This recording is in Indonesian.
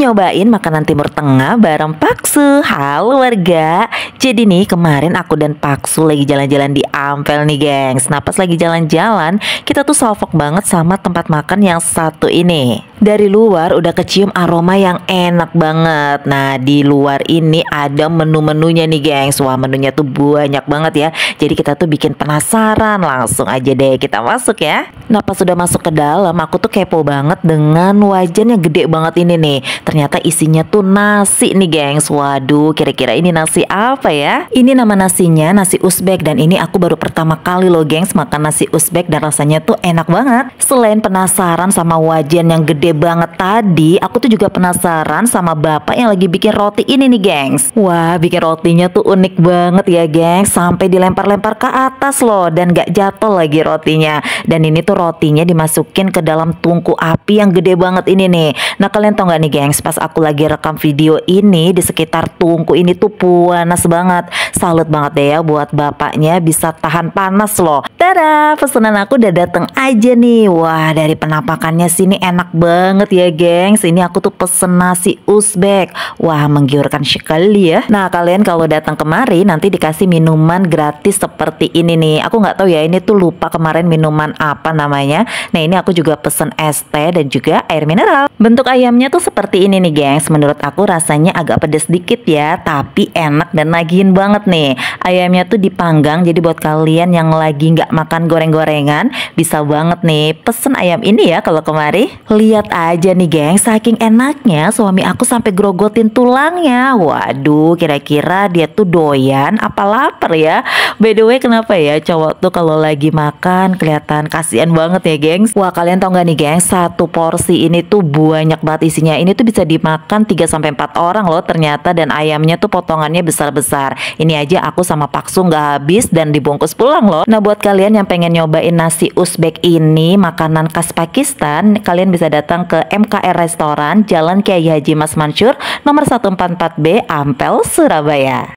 nyobain makanan Timur Tengah bareng Paksu. Halo warga. Jadi nih kemarin aku dan Paksu lagi jalan-jalan di Ampel nih, gengs. Nah, pas lagi jalan-jalan, kita tuh salfok banget sama tempat makan yang satu ini. Dari luar udah kecium aroma yang enak banget. Nah, di luar ini ada menu-menunya nih, gengs. Wah, menunya tuh banyak banget ya. Jadi kita tuh bikin penasaran. Langsung aja deh kita masuk ya. Nah, pas sudah masuk ke dalam, aku tuh kepo banget dengan wajan yang gede banget ini nih. Ternyata isinya tuh nasi nih, gengs. Waduh, kira-kira ini nasi apa ya? Ini nama nasinya nasi Uzbek dan ini aku baru pertama kali loh, gengs, makan nasi Uzbek dan rasanya tuh enak banget. Selain penasaran sama wajan yang gede Iya banget tadi, aku tuh juga penasaran sama bapak yang lagi bikin roti ini nih, gengs. Wah, bikin rotinya tuh unik banget ya, gengs. Sampai dilempar-lempar ke atas loh dan gak jatuh lagi rotinya. Dan ini tuh rotinya dimasukin ke dalam tungku api yang gede banget ini nih. Nah, kalian tau gak nih, gengs, pas aku lagi rekam video ini di sekitar tungku ini tuh panas banget salut banget deh ya buat bapaknya bisa tahan panas loh. Tada, pesanan aku udah dateng aja nih. Wah, dari penampakannya sini enak banget ya, gengs. Ini aku tuh pesen nasi Uzbek. Wah, menggiurkan sekali ya. Nah, kalian kalau datang kemari nanti dikasih minuman gratis seperti ini nih. Aku nggak tahu ya, ini tuh lupa kemarin minuman apa namanya. Nah, ini aku juga pesen es teh dan juga air mineral. Bentuk ayamnya tuh seperti ini nih, gengs. Menurut aku rasanya agak pedes dikit ya, tapi enak dan nagihin banget nih ayamnya tuh dipanggang jadi buat kalian yang lagi nggak makan goreng-gorengan bisa banget nih pesen ayam ini ya kalau kemari lihat aja nih geng saking enaknya suami aku sampai grogotin tulangnya waduh kira-kira dia tuh doyan apa lapar ya by the way kenapa ya cowok tuh kalau lagi makan kelihatan kasihan banget ya geng wah kalian tau gak nih geng satu porsi ini tuh banyak banget isinya ini tuh bisa dimakan 3 sampai 4 orang loh ternyata dan ayamnya tuh potongannya besar-besar ini aja aku sama Paksu nggak habis dan dibungkus pulang loh. Nah buat kalian yang pengen nyobain nasi Uzbek ini, makanan khas Pakistan, kalian bisa datang ke MKR Restoran Jalan Kiai Haji Mas Mansur nomor 144B Ampel, Surabaya.